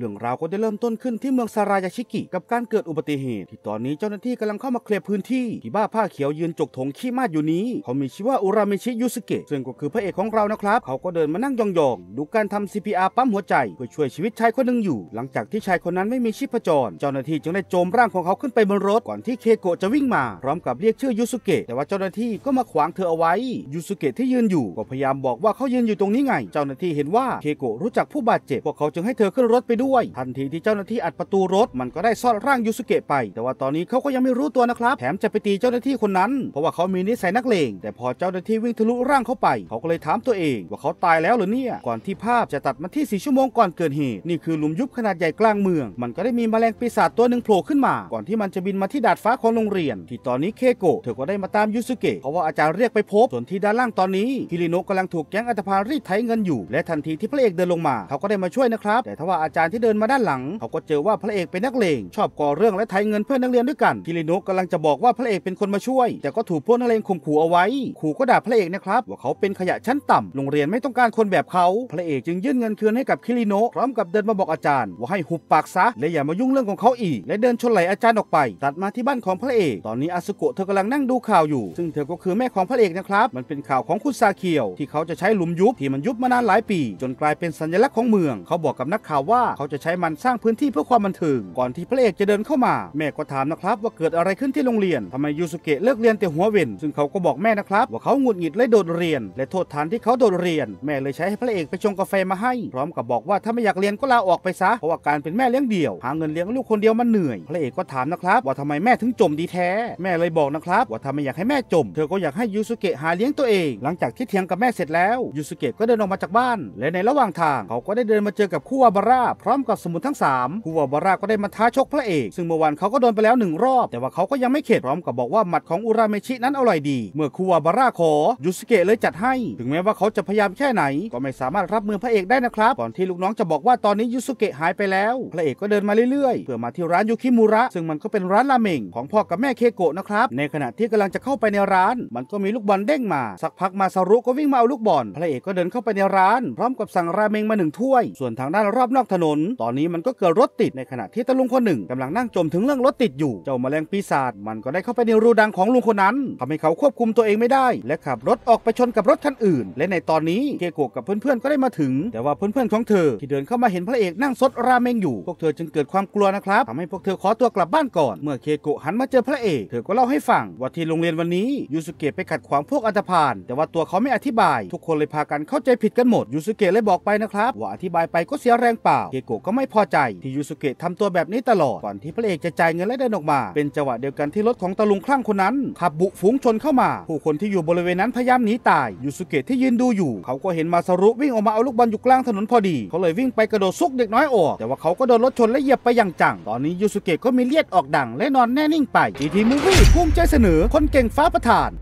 เรื่องราวก็ได้เริ่มต้นขึ้นที่เมืองซารายาชิกิกับการเกิดอุบัติเหตุ ที่ตอนนี้เจ้าหน้าที่กำลังเข้ามาเคลียร์พื้นที่ ที่บ้าผ้าเขียวยืนจกถงขี้มาดอยู่นี้ เขามีชื่อว่าอุรามิชิยุสเกะซึ่งก็คือพระเอกของเรานะครับ เขาก็เดินมานั่งยองๆดูการทำ CPR ปั๊มหัวใจเพื่อช่วยชีวิตชายคนหนึ่งอยู่ หลังจากที่ชายคนนั้นไม่มีชีพจร เจ้าหน้าที่จึงได้โจมร่างของเขาขึ้นไปบนรถก่อนที่เคโกะจะวิ่งมาพร้อมกับเรียกชื่อยุสเกะแต่ว่าเจ้าหน้าที่ก็มาขวางเธอเอาไว้ยุสเกะที่ยืนอยู่ก็พยายามบอกว่าเขายืนอยู่ตรงนี้ไง เจ้าหน้าที่เห็นว่าเคโกะรู้จักผู้บาดเจ็บพวกเขาจึงให้เธอขึ้นรถไปด้วยวยทันทีที่เจ้าหน้าที่อัดประตูรถมันก็ได้ซ่อนร่างยูสุเกะไป แต่ว่าตอนนี้เขาก็ยังไม่รู้ตัวนะครับ แถมจะไปตีเจ้าหน้าที่คนนั้นเพราะว่าเขามีนิสัยนักเลงแต่พอเจ้าหน้าที่วิ่งทะลุร่างเข้าไปเขาก็เลยถามตัวเองว่าเขาตายแล้วหรือเนี่ยก่อนที่ภาพจะตัดมาที่ส่ชั่วโมงก่อนเกิดเหตุนี่คือหลุมยุบขนาดใหญ่กลางเมืองมันก็ได้มีแมลงปีศาจตัวหนึ่งโผล่ขึ้นมา ก่อนที่มันจะบินมาที่ดาดฟ้าของโรงเรียน ที่ตอนนี้เคโกะเธอก็ได้มาตามยูสุเกะเพราะว่าอาจารย์เรียกไปพบส่วนที่ด้านล่างตอนนี้ฮิริโนะกำลังถูกแก๊งอัตภารีดไถเงินอยู่ และทันทีที่พระเอกเดินลงมาเขาก็ได้มาช่วยนะครับ แต่ทว่าอาจารย์ที่เดินมาด้านหลัง เขาก็เจอว่าพระเอกเป็นนักเลงชอบก่อเรื่องและไถเงินเพื่อนนักเรียนด้วยกันคิริโนะกำลังจะบอกว่าพระเอกเป็นคนมาช่วย แต่ก็ถูกพวกนักเลงข่มขู่เอาไว้ขู่ก็ด่าพระเอกนะครับว่าเขาเป็นขยะชั้นต่ำโรงเรียนไม่ต้องการคนแบบเขาพระเอกจึงยื่นเงินคืนให้กับคิริโนะพร้อมกับเดินมาบอกอาจารย์ว่าให้หุบปากซะและอย่ามายุ่งเรื่องของเขาอีกและเดินชนไหลอาจารย์ออกไป ตัดมาที่บ้านของพระเอกตอนนี้อาสุโกะเธอกำลังนั่งดูข่าวอยู่ ซึ่งเธอก็คือแม่ของพระเอกนะครับมันเป็นข่าวของคุณซาเคียวที่เขาจะใช้หลุมยุบที่มันยุบมานานหลายปี จนกลายเป็นสัญลักษณ์ของเมือง เขาบอกกับนักข่าวว่าเขาจะใช้มันสร้างพื้นที่เพื่อความบันเทิงก่อนที่พระเอกจะเดินเข้ามาแม่ก็ถามนะครับว่าเกิดอะไรขึ้นที่โรงเรียนทำไมยูสุเกะเลิกเรียนแต่หัวเว่น ซึ่งเขาก็บอกแม่นะครับ ว่าเขาหงุดหงิดและโดดเรียน และโทษฐานที่เขาโดดเรียน แม่เลยใช้ให้พระเอกไปชงกาแฟมาให้พร้อมกับบอกว่าถ้าไม่อยากเรียนก็ลาออกไปซะเพราะว่าการเป็นแม่เลี้ยงเดี่ยว หาเงินเลี้ยงลูกคนเดียวมันเหนื่อยพระเอกก็ถามนะครับ ว่าทำไมแม่ถึงจมดีแท้ แม่เลยบอกนะครับ ว่าทำไมอยากให้แม่จมเธอก็อยากให้ยูสุเกะหาเลี้ยงตัวเอง หลังจากที่เถียงกับแม่เสร็จแล้วยูสุเกะก็เดินออกมาจากบ้าน และในระหว่างทางเขาก็ได้เดินมาเจอกับคู่วาบาร่าพร้อมกับสมุนทั้ง 3 คูวาบาราก็ได้มาท้าชกพระเอก ซึ่งเมื่อวานเขาก็โดนไปแล้วหนึ่งรอบ แต่ว่าเขาก็ยังไม่เข็ดพร้อมกับบอกว่าหมัดของอุราเมชินั้นอร่อยดี เมื่อคูวาบาราขอยูสเกะเลยจัดให้ ถึงแม้ว่าเขาจะพยายามแค่ไหน ก็ไม่สามารถรับมือพระเอกได้นะครับ ก่อนที่ลูกน้องจะบอกว่าตอนนี้ยูสเกะหายไปแล้วพระเอกก็เดินมาเรื่อยๆเพื่อมาที่ร้านยูคิมูระ ซึ่งมันก็เป็นร้านราเมงของพ่อกับแม่เคโกะนะครับในขณะที่กำลังจะเข้าไปในร้าน มันก็มีลูกบอลเด้งมา สักพักมาซารุก็วิ่งมาเอาลูกบอลพระเอกก็เดินเข้าไปในร้านพร้อมกับสั่งราเมงมาหนึ่งถ้วย ส่วนทางด้านรอบนอกถนนนตอนนี้มันก็เกิดรถติดในขณะที่ตาลุงคนหนึ่งกำลังนั่งจมถึงเรื่องรถติดอยู่เจ้าแมลงปีศาจมันก็ได้เข้าไปในรูดังของลุงคนนั้นทำให้เขาควบคุมตัวเองไม่ได้และขับรถออกไปชนกับรถคันอื่น และในตอนนี้เคโกะกับเพื่อนๆก็ได้มาถึง แต่ว่าเพื่อนๆของเธอที่เดินเข้ามาเห็นพระเอกนั่งซดราเมงอยู่พวกเธอจึงเกิดความกลัวนะครับทำให้พวกเธอขอตัวกลับบ้านก่อน เมื่อเคโกะหันมาเจอพระเอกเธอก็เล่าให้ฟังว่าที่โรงเรียนวันนี้ยูสุเกะไปขัดขวางพวกอัตภพาลแต่ว่าตัวเขาไม่อธิบาย ทุกคนเลยพากันเข้าใจผิดกันหมดยูสุเกะเลยบอกไปนะครับ ว่าอธิบายไปก็เสียแรงเปล่าเคโโกะก็ไม่พอใจที่ยูสุเกะทำตัวแบบนี้ตลอด ก่อนที่พระเอกจะจ่ายเงินและเดินออกมา เป็นจังหวะเดียวกันที่รถของตะลุงคลั่งคนนั้น ขับบุฝูงชนเข้ามา ผู้คนที่อยู่บริเวณนั้นพยายามหนีตายยูสุเกะที่ยืนดูอยู่ เขาก็เห็นมาซารุวิ่งออกมาเอาลูกบอลอยู่กลางถนนพอดี เขาเลยวิ่งไปกระโดดซุกเด็กน้อยออกแต่ว่าเขาก็โดนรถชนและเหยียบไปอย่างจังตอนนี้ยูสุเกะก็มีเลือดออกดัง และนอนแน่นิ่งไปทีทีมูวี่ภูมิใจเสนอคนเก่งฟ้าประทาน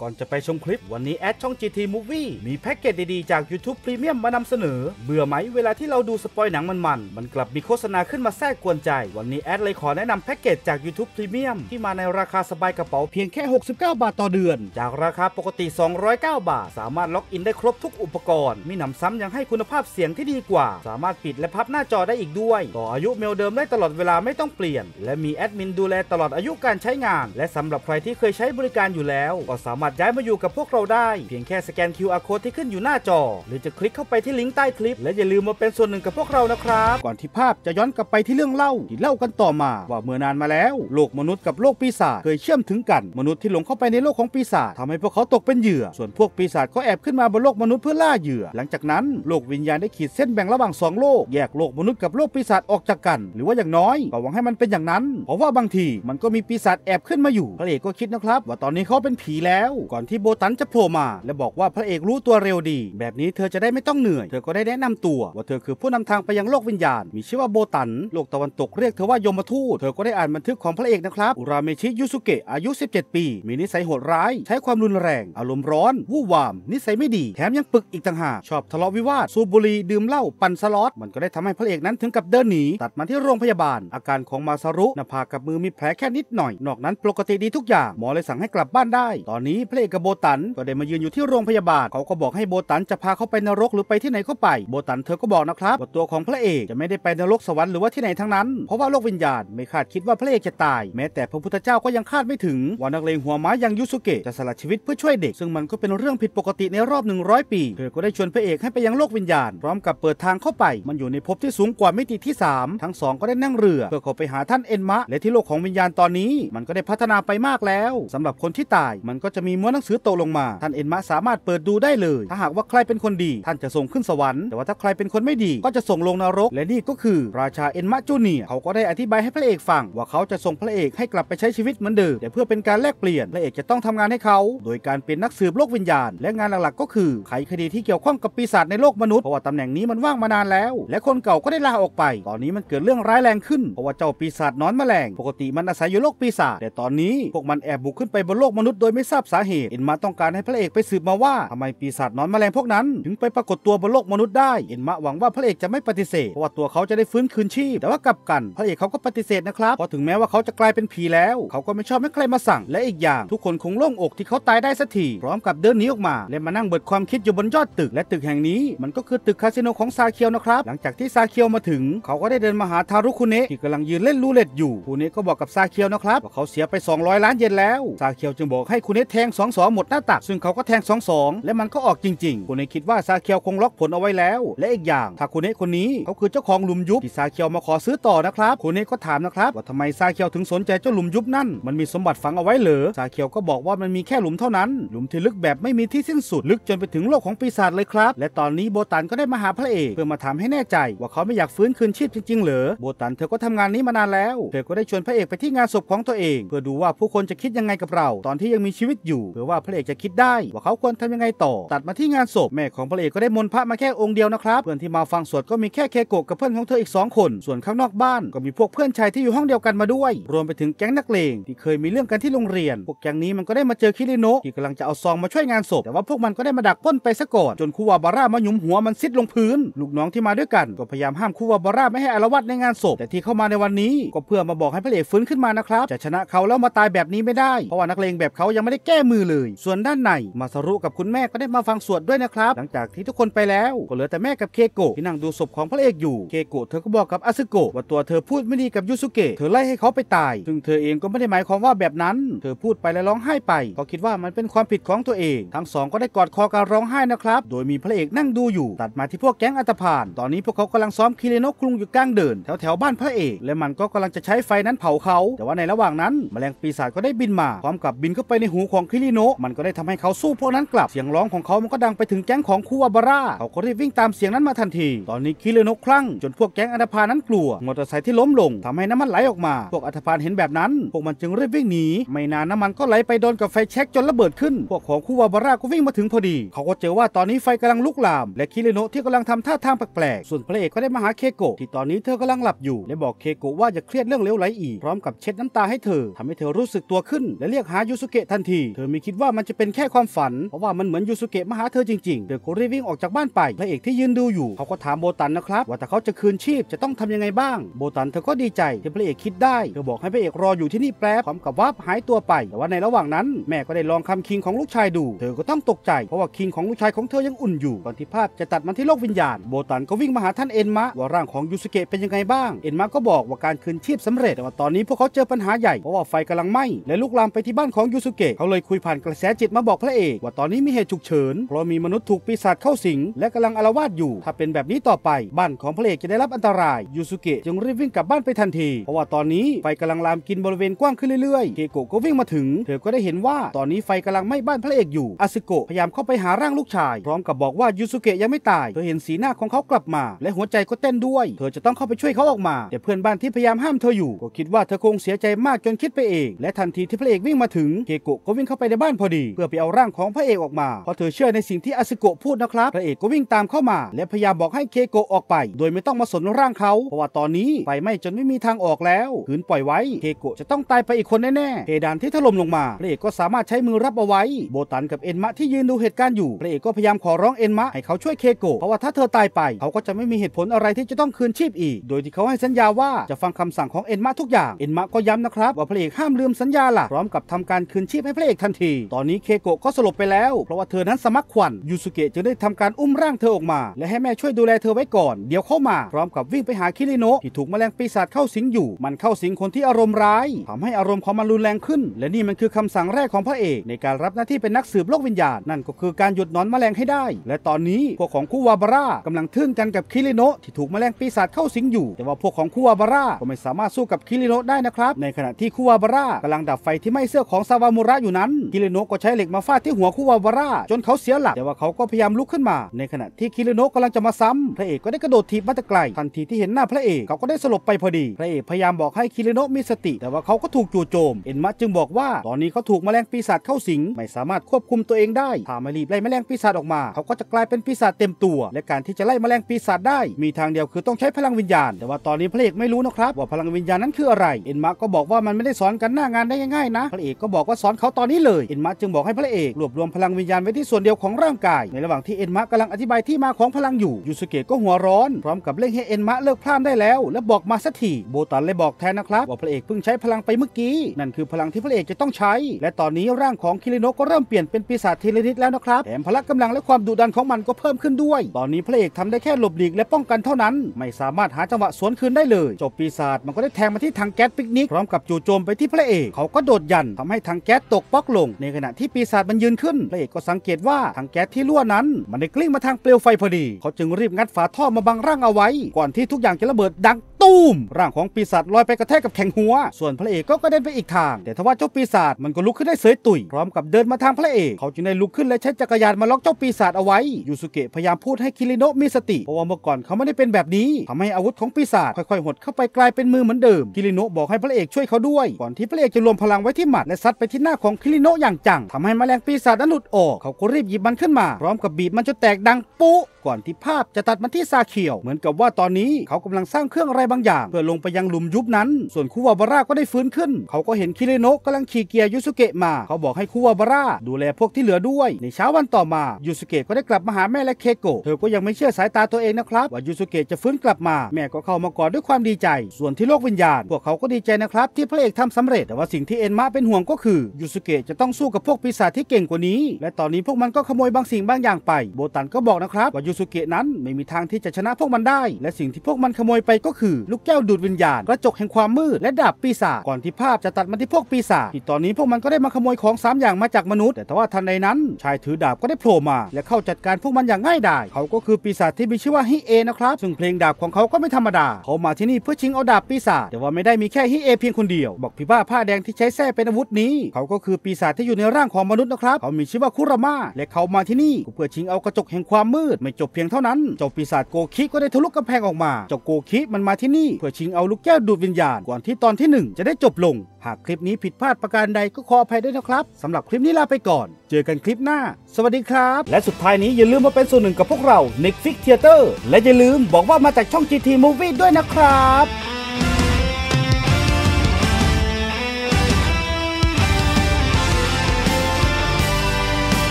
ก่อนจะไปชมคลิปวันนี้แอดช่อง GT Movie มีแพ็กเกจดีๆ จาก YouTube Premium มานำเสนอ เบื่อไหมเวลาที่เราดูสปอยหนังมันๆมมันกลับมีโฆษณาขึ้นมาแทรกกวนใจ วันนี้แอดเลยขอแนะนำแพ็กเกจจาก YouTube Premium ที่มาในราคาสบายกระเป๋าเพียงแค่ 69 บาทต่อเดือน จากราคาปกติ 209 บาท สามารถล็อกอินได้ครบทุกอุปกรณ์ มีหนำซ้ำยังให้คุณภาพเสียงที่ดีกว่า สามารถปิดและพับหน้าจอได้อีกด้วยต่ออายุเมลเดิมได้ตลอดเวลาไม่ต้องเปลี่ยนและมีแอดมินดูแลตลอดอายุการใช้งาน และสำหรับใครที่เคยใช้บริการอยู่แล้วก็สามารถารถย้ายมาอยู่กับพวกเราได้เพียงแค่สแกน QR code ที่ขึ้นอยู่หน้าจอ หรือจะคลิกเข้าไปที่ลิงก์ใต้คลิป และอย่าลืมมาเป็นส่วนหนึ่งกับพวกเรานะครับ ก่อนที่ภาพจะย้อนกลับไปที่เรื่องเล่าที่เล่ากันต่อมา ว่าเมื่อนานมาแล้ว โลกมนุษย์กับโลกปีศาจเคยเชื่อมถึงกัน มนุษย์ที่หลงเข้าไปในโลกของปีศาจทำให้พวกเขาตกเป็นเหยื่อ ส่วนพวกปีศาจก็แอบขึ้นมาบนโลกมนุษย์เพื่อล่าเหยื่อ หลังจากนั้นโลกวิญญาณได้ขีดเส้นแบ่งระหว่างสองโลกแยกโลกมนุษย์กับโลกปีศาจออกจากกันหรือว่าอย่างน้อยก็หวังให้มันเป็นอย่างนั้น เพราะว่าบางทีมันก็มีปีศาจแอบขึ้นมาอยู่พระเอกก็คิดนะครับ ว่าตอนนี้เขาเป็นผีแล้วก่อนที่โบตันจะโผล่มา และบอกว่าพระเอกรู้ตัวเร็วดี แบบนี้เธอจะได้ไม่ต้องเหนื่อย เธอก็ได้แนะนำตัวว่าเธอคือผู้นำทางไปยังโลกวิญญาณ มีชื่อว่าโบตัน โลกตะวันตกเรียกเธอว่ายมทูตเธอก็ได้อ่านบันทึกของพระเอกนะครับ อุราเมชิยุสุเกะอายุ 17 ปี มีนิสัยโหดร้าย ใช้ความรุนแรงอารมณ์ร้อนวู่วามนิสัยไม่ดีแถมยังปึกอีกต่างหากชอบทะเลาะวิวาทสูบบุหรี่ดื่มเหล้าปั่นสล็อตมันก็ได้ทำให้พระเอกนั้นถึงกับเดินหนีตัดมาที่โรงพยาบาลอาการของมาซารุนภาผากกับมือมีแผลแค่นิดหน่อยนอกนั้น ปกติดีทุกอย่างหมอเลยสั่งให้กลับบ้านได้ตอนนี้พระเอกกับโบตันก็ได้มายืนอยู่ที่โรงพยาบาลเขาก็บอกให้โบตันจะพาเขาไปนรกหรือไปที่ไหนก็ไปโบตันเธอก็บอกนะครับว่าตัวของพระเอกจะไม่ได้ไปนรกสวรรค์หรือว่าที่ไหนทั้งนั้นเพราะว่าโลกวิญญาณไม่คาดคิดว่าพระเอกจะตายแม้แต่พระพุทธเจ้าก็ยังคาดไม่ถึงว่านักเลงหัวไม้ยังยุสุเกะจะสละชีวิตเพื่อช่วยเด็ก ซึ่งมันก็เป็นเรื่องผิดปกติในรอบ 100 ปี เธอก็ได้ชวนพระเอกให้ไปยังโลกวิญญาณ พร้อมกับเปิดทางเข้าไป มันอยู่ในภพที่สูงกว่ามิติที่ 3 ทั้ง2ก็ได้นั่งเรือเพื่อเขาไปหาท่านเอ็นมะและที่โลกของวิญญาณตอนนี้มันก็ได้พัฒนาไปมากแล้วสำหรับคนที่ตายมันก็จะมีม้วนหนังสือตกลงมา ท่านเอ็นมะสามารถเปิดดูได้เลย ถ้าหากว่าใครเป็นคนดี ท่านจะส่งขึ้นสวรรค์แต่ว่าถ้าใครเป็นคนไม่ดีก็จะส่งลงนรกและนี่ก็คือ ราชาเอ็นมะจูเนียเขาก็ได้อธิบายให้พระเอกฟัง ว่าเขาจะส่งพระเอกให้กลับไปใช้ชีวิตเหมือนเดิมแต่เพื่อเป็นการแลกเปลี่ยน พระเอกจะต้องทำงานให้เขา โดยการเป็นนักสืบโลกวิญญาณ และงานหลักๆก็คือไขคดีที่เกี่ยวข้องกับปีศาจในโลกมนุษย์เพราะว่าตำแหน่งนี้มันว่างมานานแล้ว และคนเก่าก็ได้ลาออกไปตอนนี้มันเกิดเรื่องร้ายแรงขึ้นเพราะว่าเจ้าปีศาจนอนแมลง ปกติมันอาศัยอยู่โลกปีศาจแต่ตอนนี้พวกมันแอบบุกขึ้นไปบนโลกมนุษย์โดยไม่ทราบสาเหตุเอ็นมาต้องการให้พระเอกไปสืบมาว่าทำไมปีศาจนอนแมลงพวกนั้นถึงไปปรากฏตัวบนโลกมนุษย์ได้เอ็นมาหวังว่าพระเอกจะไม่ปฏิเสธเพราะว่าตัวเขาจะได้ฟื้นคืนชีพแต่ว่ากลับกันพระเอกเขาก็ปฏิเสธนะครับเพราะถึงแม้ว่าเขาจะกลายเป็นผีแล้ว เขาก็ไม่ชอบให้ใครมาสั่ง และอีกอย่างทุกคนคงโล่งอกที่เขาตายได้สักทีพร้อมกับเดินหนีออกมาและมานั่งเบิดความคิดอยู่บนยอดตึกและตึกแห่งนี้มันก็คือตึกคาสิโนของซาเคียวนะครับหลังจากที่ซาเคียวมาถึง เขาก็ได้เดินมาหาทารุคุเนะที่กำลังยืนเล่นรูเล็ตอยู่คุเนะก็บอกกับซาเคียวนะครับว่าเขาเสียไป 200 ล้านเยนแล้วซาเคียวจึงบอกให้คุเนะแทง2อสอหมดหน้าตักซึ่งเขาก็แทง2อสองและมันก็ออกจริง ๆคุณเนคิดว่าซาเคียวคงล็อกผลเอาไว้แล้ว และอีกอย่างถ้าคุณเนคนนี้เขาคือเจ้าของหลุมยุบที่ซาเคียวมาขอซื้อต่อนะครับคุณเนก็ถามนะครับว่าทำไมซาเคียวถึงสนใจเจ้าหลุมยุบนั่นมันมีสมบัติฝังเอาไว้เหรอซาเคียวก็บอกว่ามันมีแค่หลุมเท่านั้น หลุมที่ลึกแบบไม่มีที่สิ้นสุดลึกจนไปถึงโลกของปีศาจเลยครับ และตอนนี้โบตันก็ได้มาหาพระเอกเพื่อมาถามให้แน่ใจว่าเขาไม่อยากฟื้นคืนชีพจริงๆเหรอโบตันเธอก็ทำงานนี้มานานแล้วเธอก็ได้ชวนพระเอกไปที่งานศพของตัวเองเพื่อดูว่าผู้คนจะคิดยังไงกับเรา ตอนที่ยังมีชีวิตอยูู่่เผื่อว่าพระเอกจะคิดได้ว่าเขาควรทำยังไงต่อ ตัดมาที่งานศพแม่ของพระเอกก็ได้มนพระมาแค่องค์เดียวนะครับเพื่อนที่มาฟังสวดก็มีแค่เคโกะกับเพื่อนของเธออีก2คน ส่วนข้างนอกบ้าน ก็มีพวกเพื่อนชายที่อยู่ห้องเดียวกันมาด้วย รวมไปถึงแก๊งนักเลงที่เคยมีเรื่องกันที่โรงเรียนพวกแก๊งนี้มันก็ได้มาเจอคิริโนะที่กำลังจะเอาซองมาช่วยงานศพ แต่ว่าพวกมันก็ได้มาดักพ้นไปซะก่อนจนคูวาบาร่ามาหยุมหัวมันซิดลงพื้นลูกน้องที่มาด้วยกันก็พยายามห้ามคูวาบาร่าไม่ให้อารวาสในงานศพ แต่ที่เข้ามาในวันนี้ก็เพื่อมาบอกให้พระเอกฟื้นขึ้นมานะครับจะชนะเขาแล้วมาตายแบบนี้ไม่ได้ เพราะว่านักเลงแบบเขายังไม่ได้แก้มือเลยส่วนด้านในมาสรุกับคุณแม่ก็ได้มาฟังสวดด้วยนะครับหลังจากที่ทุกคนไปแล้วก็เหลือแต่แม่กับเคโกะที่นั่งดูศพของพระเอกอยู่เคโกะเธอก็บอกกับอาซึโกะว่าตัวเธอพูดไม่ดีกับยูสุเกะเธอไล่ให้เขาไปตายซึ่งเธอเองก็ไม่ได้หมายความว่าแบบนั้น เธอพูดไปและร้องไห้ไปเ็าคิดว่ามันเป็นความผิดของตัวเอง ทั้งสองก็ได้กอดคอการร้องไห้นะครับโดยมีพระเอกนั่งดูอยู่ตัดมาที่พวกแก๊งอัตภาน ตอนนี้พวกเขากำลังซ้อมคิเรโนกรุงอยู่กลางเดิน แถวแถวบ้านพระเอกและมันก็กำลังจะใช้ไฟนั้นเผาเขา แต่ว่าในระหว่างนั้นแมลงปีศาจก็ได้บินมาพร้อมกับบินเข้าไปในหูของคิริโนะมันก็ได้ทำให้เขาสู้ พวกนั้นกลับ เสียงร้องของเขามันก็ดังไปถึงแก๊งของคูอาบาร่าเขาก็รีบวิ่งตามเสียงนั้นมาทันที ตอนนี้คิริโนะคลั่งจนพวกแก๊งอันธพานั้นกลัวมอเตอร์ไซค์ที่ล้มลงทำให้น้ำมันไหลออกมาพวกอันธพานเห็นแบบนั้นพวกมันจึงรีบวิ่งหนีไม่นานน้ำมันก็ไหลไปโดนกับไฟแช็กจนระเบิดขึ้นพวกของคูอาบาร่าก็วิ่งมาถึงพอดี เขาก็เจอว่าตอนนี้ไฟกำลังลุกลามและคิริโนะที่กำลังทำท่าทางแปลกๆส่วนพระเอกก็ได้มาหาเคโกะที่ตอนนี้เธอกำลังหลับอยู่และบอกเคโกะว่าจะเครียดเรื่องเลวไหลอีกพร้อมกับเช็ดน้ำตาให้เธอทำให้เธอรู้สึกตัวขึ้นและเรียกหายูสุเกะทันทีเธอไม่คิดว่ามันจะเป็นแค่ความฝัน เพราะว่ามันเหมือนยูสุเกะมาหาเธอจริงๆเด็กก็รีบวิ่งออกจากบ้านไปพระเอกที่ยืนดูอยู่ เขาก็ถามโบตันนะครับว่าถ้าเขาจะคืนชีพจะต้องทำยังไงบ้างโบตันเธอก็ดีใจที่พระเอกคิดได้เธอบอกให้พระเอกรออยู่ที่นี่แป๊บพร้อมกับว่าหายตัวไป แต่ว่าในระหว่างนั้น แม่ก็ได้ลองคำคิงของลูกชายดูเธอก็ต้องตกใจเพราะว่าคิงของลูกชายของเธอยังอุ่นอยู่ตอนที่ภาพจะตัดมาที่โลกวิญญาณโบตันก็วิ่งมาหาท่านเอ็นมะว่าร่างของยูสุเกะเป็นยังไงบ้างเอ็นมะก็บอกว่าการคืนชีพสำเร็จแต่ว่าตอนนี้พวกเขาเจอปัญหาใหญ่เพราะว่าไฟกำลังไหม้และลุกลามไปที่บ้านของยูสุเกะเขาเลยคุยผ่านกระแสจิตมาบอกพระเอกว่าตอนนี้มีเหตุฉุกเฉิน เพราะมีมนุษย์ถูกปีศาจเข้าสิงและกำลังอารวาสอยู่ ถ้าเป็นแบบนี้ต่อไปบ้านของพระเอกจะได้รับอันตรายยูสุเกะจึงรีบวิ่งกลับบ้านไปทันที เพราะว่าตอนนี้ ไฟกำลังลามกินบริเวณกว้างขึ้นเรื่อยๆเกโกะก็วิ่งมาถึง เธอก็ได้เห็นว่าตอนนี้ไฟกำลังไหม้บ้านพระเอกอยู่อาซึโกะพยายามเข้าไปหาร่างลูกชาย พร้อมกับบอกว่ายูสุเกะยังไม่ตายเธอเห็นสีหน้าของเขากลับมา และหัวใจก็เต้นด้วย เธอจะต้องเข้าไปช่วยเขาออกมาแต่เพื่อนบ้านที่พยายามห้ามเธออยู่ก็คิดว่าเธอคงเสียใจมากจนคิดไปเอง และทันทีที่พระเอกวิ่งมาถึงเกโกะก็วิ่งเข้าไปในบ้านพอดีเพื่อไปเอาร่างของพระเอกออกมาเพราะเธอเชื่อในสิ่งที่อาสึโกะพูดนะครับพระเอกก็วิ่งตามเข้ามา และพยายามบอกให้เคโกะออกไป โดยไม่ต้องมาสนร่างเขาเพราะว่าตอนนี้ไฟไหม้จนไม่มีทางออกแล้วขืนปล่อยไว้เคโกะจะต้องตายไปอีกคนแน่ๆเพดานที่ถล่มลงมาพระเอกก็สามารถใช้มือรับเอาไว้ โบตันกับเอ็นมะที่ยืนดูเหตุการณ์อยู่พระเอกก็พยายามขอร้องเอ็นมะให้เขาช่วยเคโกะเพราะว่าถ้าเธอตายไปเขาก็จะไม่มีเหตุผลอะไรที่จะต้องคืนชีพอีก โดยที่เขาให้สัญญาว่าจะฟังคำสั่งของเอ็นมะทุกอย่างเอ็นมะก็ย้ำนะครับว่าพระเอกห้ามลืมสัญญาล่ะพร้อมกับทำการคืนชีพให้พระเอกทันทีตอนนี้เคโกะก็สลบไปแล้ว เพราะว่าเธอนั้นสมัครขวัญยูสุเกะจึงได้ทำการอุ้มร่างเธอออกมา และให้แม่ช่วยดูแลเธอไว้ก่อน เดี๋ยวเข้ามาพร้อมกับวิ่งไปหาคิริโนะที่ถูกแมลงปีศาจเข้าสิงอยู่ มันเข้าสิงคนที่อารมณ์ร้าย ทำให้อารมณ์ของมันรุนแรงขึ้น และนี่มันคือคำสั่งแรกของพระเอก ในการรับหน้าที่เป็นนักสืบโลกวิญญาณนั่นก็คือการหยุดนอนแมลงให้ได้และตอนนี้พวกของคูวาบาร่ากำลังทึ่งกันกับคิริโนะที่ถูกแมลงปีศาจเข้าสิงอยู่ แต่ว่าพวกของคูวาบาร่าก็ไม่สามารถสู้กับคิริโนะได้นะครับ ในขณะที่คูวาบาร่ากำลังดับไฟที่ไหม้เสื้อของซาวามูระอยู่นั้นคิริโนะก็ใช้เหล็กมาฟาดที่หัวคุวาวาร่าจนเขาเสียหลัก แต่ว่าเขาก็พยายามลุกขึ้นมาในขณะที่คิริโนะกำลังจะมาซ้ำพระเอกก็ได้กระโดดถีบมาจตกไกลทันทีที่เห็นหน้าพระเอกเขาก็ได้สลบไปพอดีพระเอกพยายามบอกให้คิริโนะมีสติแต่ว่าเขาก็ถูกจู่โจม เอ็นมะจึงบอกว่าตอนนี้เขาถูกแมลงปีศาจเข้าสิงไม่สามารถควบคุมตัวเองได้ถ้าไม่รีบไล่แมลงปีศาจออกมาเขาก็จะกลายเป็นปีศาจเต็มตัวและการที่จะไล่แมลงปีศาจได้ มีทางเดียวคือต้องใช้พลังวิญญาณ แต่ว่าตอนนี้พระเอกไม่รู้นะครับว่าพลังวิญญาณนั้นคืออะไรเอ็นมะก็บอกว่ามันไม่ได้สอนกันหน้างานได้ง่ายๆนะพระเอกก็บอกว่าสอนเขาตอนนี้เลยเอ็นมะจึงบอกให้พระเอกรวบรวมพลังวิญญาณไว้ที่ส่วนเดียวของร่างกาย ในระหว่างที่เอ็นมะกำลังอธิบายที่มาของพลังอยู่ยูสุเกะก็หัวร้อน พร้อมกับเร่งให้เอ็นมะเลิกพลาดได้แล้ว และบอกมาสักทีโบตันเลยบอกแทนนะครับว่าพระเอกเพิ่งใช้พลังไปเมื่อกี้นั่นคือพลังที่พระเอกจะต้องใช้ และตอนนี้ร่างของคิริโนะก็เริ่มเปลี่ยนเป็นปีศาจทีละนิดแล้วนะครับแถมพละกำลังและความดุดันของมันก็เพิ่มขึ้นด้วย ตอนนี้พระเอกทำได้แค่หลบหลีกและป้องกันเท่านั้น ไม่สามารถหาจังหวะสวนคืนได้เลยจบปีศาจมันก็ได้แทงมาที่ทางแก๊สปิกนิกพร้อมกับจู่โจมไปที่พระเอกเขาก็โดดยันทำให้ถังแก๊สตกป๊อกลงในขณะที่ปีศาจมันยืนขึ้นพระเอกก็สังเกตว่าถังแก๊สที่รั่วนั้นมันได้กลิ้งมาทางเปลวไฟพอดี เขาจึงรีบงัดฝาท่อมาบังร่างเอาไว้ ก่อนที่ทุกอย่างจะระเบิดดังตูมร่างของปีศาจลอยไปกระแทกกับแข่งหัว ส่วนพระเอกก็กระเด็นไปอีกทาง แต่ทว่าเจ้าปีศาจมันก็ลุกขึ้นได้เสยตุย พร้อมกับเดินมาทางพระเอก เขาจึงได้ลุกขึ้นและใช้จักรยานมาล็อกเจ้าปีศาจเอาไว้ ยูสุเกะพยายามพูดให้คิริโนะมีสติ เพราะว่าเมื่อก่อนเขาไม่ได้เป็นแบบนี้ ทำให้อาวุธของปีศาจค่อยๆหดเข้าไปกลายเป็นมือเหมือนเดิม คิริโนะบอกให้พระเอกช่วยเขาด้วย ก่อนที่พระเอกจะรวมพลังไว้ที่หมัดและซัดไปที่หน้าของคิริโนะอย่างจังทำให้แมลงปีศาจนั้นหลุดออก เขาก็รีบหยิบมันขึ้นมาพร้อมกับบีบมันจนแตกดังปุ๊ก่อนที่ภาพจะตัดมันที่ซาเคียวเหมือนกับว่าตอนนี้เขากำลังสร้างเครื่องอะไรบางอย่าง เพื่อลงไปยังหลุมยุบนั้น ส่วนคุวาบาร่าก็ได้ฟื้นขึ้น เขาก็เห็นคิเรโนะกำลังขี่เกียร์ยูสุเกะมา เขาบอกให้คุวาบาร่าดูแลพวกที่เหลือด้วย ในเช้าวันต่อมายูสุเกะก็ได้กลับมาหาแม่และเคโกะ เธอก็ยังไม่เชื่อสายตาตัวเองนะครับ ว่ายูสุเกะจะฟื้นกลับมา แม่ก็เข้ามากอดด้วยความดีใจ ส่วนที่โลกวิญญาณพวกเขาก็ดีใจนะครับ ที่พระเอกทำสำเร็จ แต่ว่าสิ่งที่เอ็นมาเป็นห่วงก็คือยูสุเกะจะต้องสู้กับพวกปีศาจที่เก่งกว่านี้ และตอนนี้พวกมันก็ขโมยบางสิ่งบางอย่างไปโบตันก็บอกนะครับ ว่ายูสุเกะนั้นไม่มีทางที่จะชนะพวกมันได้ และสิ่งที่พวกมันขโมยไปก็คืลูกแก้วดูดวิญญาณกระจกแห่งความมืดและดาบปีศาจ ก่อนที่ภาพจะตัดมาที่พวกปีศาจที่ตอนนี้พวกมันก็ได้มาขโมยของ 3 อย่างมาจากมนุษย์ แต่ทว่าทันใดนั้น ชายถือดาบก็ได้โผล่มา และเข้าจัดการพวกมันอย่างง่ายดายเขาก็คือปีศาจที่มีชื่อว่าฮิเอนะครับซึ่งเพลงดาบของเขาก็ไม่ธรรมดาเขามาที่นี่เพื่อชิงเอาดาบปีศาจแต่ว่าไม่ได้มีแค่ฮิเอเพียงคนเดียว บอกพี่บ้าผ้าแดงที่ใช้แท้เป็นอาวุธนี้ เขาก็คือปีศาจที่อยู่ในร่างของมนุษย์นะครับเขา มีชื่อว่าคุรามาและเขามาที่นี่เพื่อชิงเอากระจกแห่งความมืด ไม่จบเพียงเท่านั้นเจ้าปีศาจโกคิก็ได้ทะลุกำแพงออกมาเจ้าโกคิมันมาทีที่นี่เพื่อชิงเอาลูกแก้วดูดวิญญาณก่อนที่ตอนที่ 1 จะได้จบลง หากคลิปนี้ผิดพลาดประการใดก็ขออภัยด้วยนะครับสำหรับคลิปนี้ลาไปก่อน เจอกันคลิปหน้า สวัสดีครับ และสุดท้ายนี้อย่าลืมมาเป็นส่วนหนึ่งกับพวกเรา Netflix Theater และอย่าลืมบอกว่ามาจากช่อง GT Movie ด้วยนะครับ